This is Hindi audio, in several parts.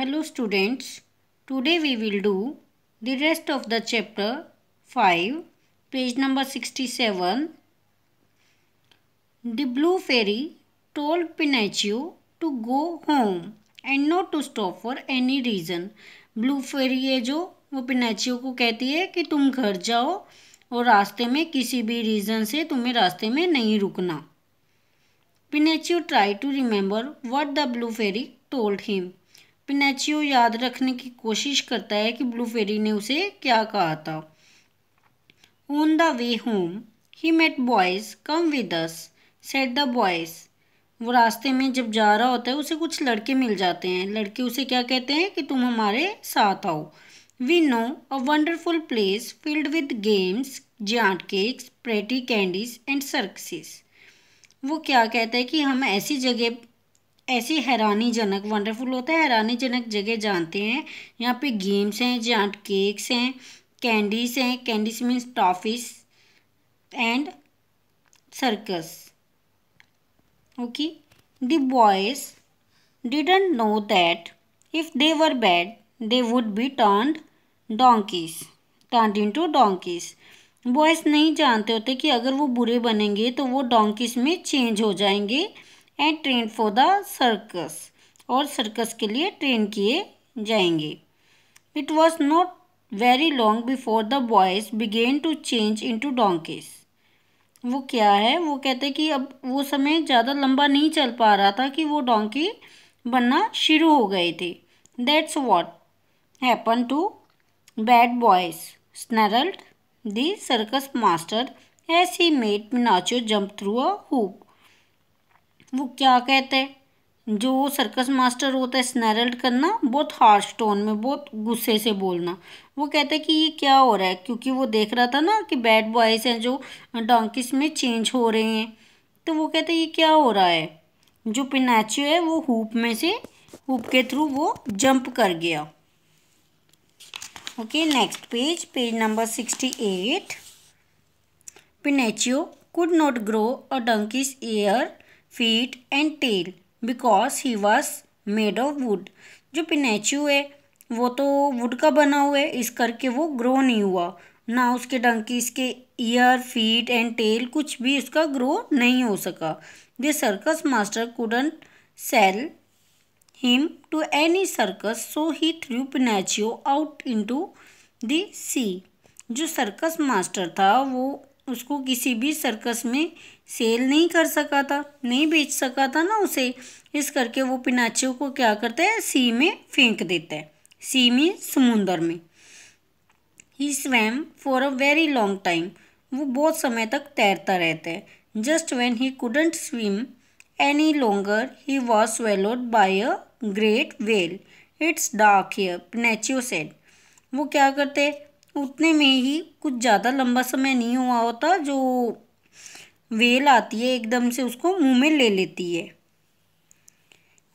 Hello students, today we will do the rest of the chapter 5, page number 67. The blue fairy told Pinocchio to go home and not to stop for any reason blue fairy है जो वो पिनाचियो को कहती है कि तुम घर जाओ और रास्ते में किसी भी रीज़न से तुम्हें रास्ते में नहीं रुकना Pinocchio try to remember what the blue fairy told him Pinocchio याद रखने की कोशिश करता है कि ब्लू फेरी ने उसे क्या कहा था on the way home he met boys come with us said the boys वो रास्ते में जब जा रहा होता है उसे कुछ लड़के मिल जाते हैं लड़के उसे क्या कहते हैं कि तुम हमारे साथ आओ we know a wonderful place filled with games जाट cakes pretty candies and circuses वो क्या कहता है कि हम ऐसी जगह ऐसे हैरानीजनक वंडरफुल होता है हैरानीजनक जगह जानते हैं यहाँ पे गेम्स हैं जहाँ केक्स हैं कैंडीज हैं candies means toffees and circus okay the boys know that if they were bad they would be turn donkeys turned into donkeys boys नहीं जानते होते कि अगर वो बुरे बनेंगे तो वो डोंकीस में चेंज हो जाएंगे and train for the circus और सर्कस के लिए ट्रेन किए जाएंगे it was not very long before the boys began to change into donkeys वो क्या है वो कहते कि अब वो समय ज़्यादा लंबा नहीं चल पा रहा था कि वो डोंकी बनना शुरू हो गए थे that's what happen to bad boys snarled the circus master as he made Pinocchio jump through a hoop. वो क्या कहते हैं जो सर्कस मास्टर होता है स्नैरल्ड करना बहुत हार्श टोन में बहुत गुस्से से बोलना वो कहता है कि ये क्या हो रहा है क्योंकि वो देख रहा था ना कि बैड बॉयज़ हैं जो डोंकिस में चेंज हो रहे हैं तो वो कहता है ये क्या हो रहा है जो पिनाचियो है वो हुप में से हुप के थ्रू वो जंप कर गया okay next page page number sixty eight Pinocchio could not grow a donkey's ear feet and tail because he was made of wood जो पिनेचू है वो तो वुड का बना हुआ है इस करके वो ग्रो नहीं हुआ ना उसके डंकी इसके ईयर फीट एंड टेल कुछ भी उसका ग्रो नहीं हो सका the circus master couldn't sell him to any circus so he threw Pinocchio out into sea जो सर्कस मास्टर था वो उसको किसी भी सर्कस में सेल नहीं कर सका था नहीं बेच सका था ना उसे इस करके वो पिनाचियो को क्या करता है सी में फेंक देता है सी में समुंदर में he swam for a very long time वो बहुत समय तक तैरता रहता है just when he couldn't swim any longer he was swallowed by a great whale it's dark here Pinocchio said वो क्या करते हैं उतने में ही कुछ ज़्यादा लंबा समय नहीं हुआ होता जो वेल आती है एकदम से उसको मुंह में ले लेती है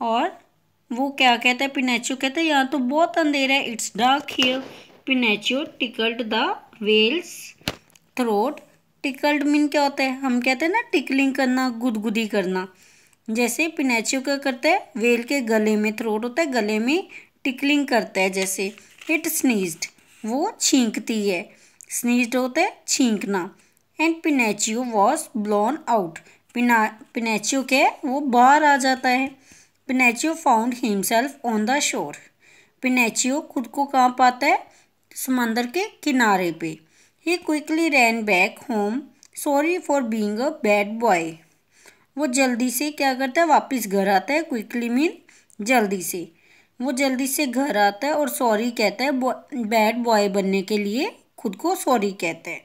और वो क्या कहता है पिनेचो कहता है यहाँ तो बहुत अंधेरा है it's dark here Pinocchio tickled the whale's throat tickled mean क्या होता है हम कहते हैं ना टिकलिंग करना गुदगुदी करना जैसे पिनेचो क्या करता है वेल के गले में थ्रोट होता है गले में टिकलिंग करता है जैसे इट स्नीज्ड वो छींकती है स्नीज होता है छींकना and Pinocchio was blown out पिना पिनेचियो क्या वो बाहर आ जाता है Pinocchio found himself on the shore Pinocchio खुद को कहाँ पाता है समंदर के किनारे पे he quickly ran back home sorry for being a bad boy वो जल्दी से क्या करता है वापस घर आता है क्विकली मीन जल्दी से वो जल्दी से घर आता है और सॉरी कहता है बैड बॉय बनने के लिए खुद को सॉरी कहता है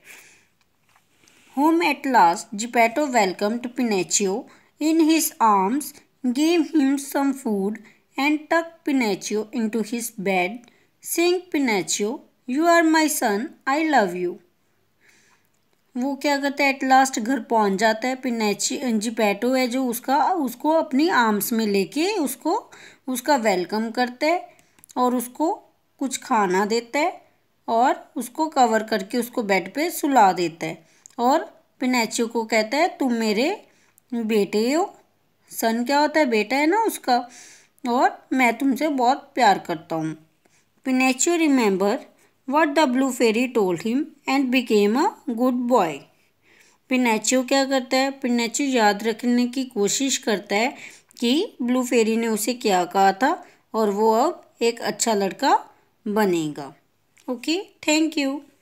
home at last Geppetto welcome to Pinocchio in his arms gave him some food and tuck Pinocchio into his bed sing Pinocchio you are my son I love you वो क्या करता है एट लास्ट घर पहुंच जाता है पिनाची नेची है जो उसका उसको अपनी आर्म्स में लेके उसको उसका वेलकम करता है और उसको कुछ खाना देता है और उसको कवर करके उसको बेड पे सुला देता है और पिनेचियो को कहता है तुम मेरे बेटे हो सन क्या होता है बेटा है ना उसका और मैं तुमसे बहुत प्यार करता हूँ Pinocchio remember what the blue fairy told him and became a good boy Pinocchio क्या करता है पिनेचो याद रखने की कोशिश करता है कि ब्लू फेरी ने उसे क्या कहा था और वो अब एक अच्छा लड़का बनेगा ओके थैंक यू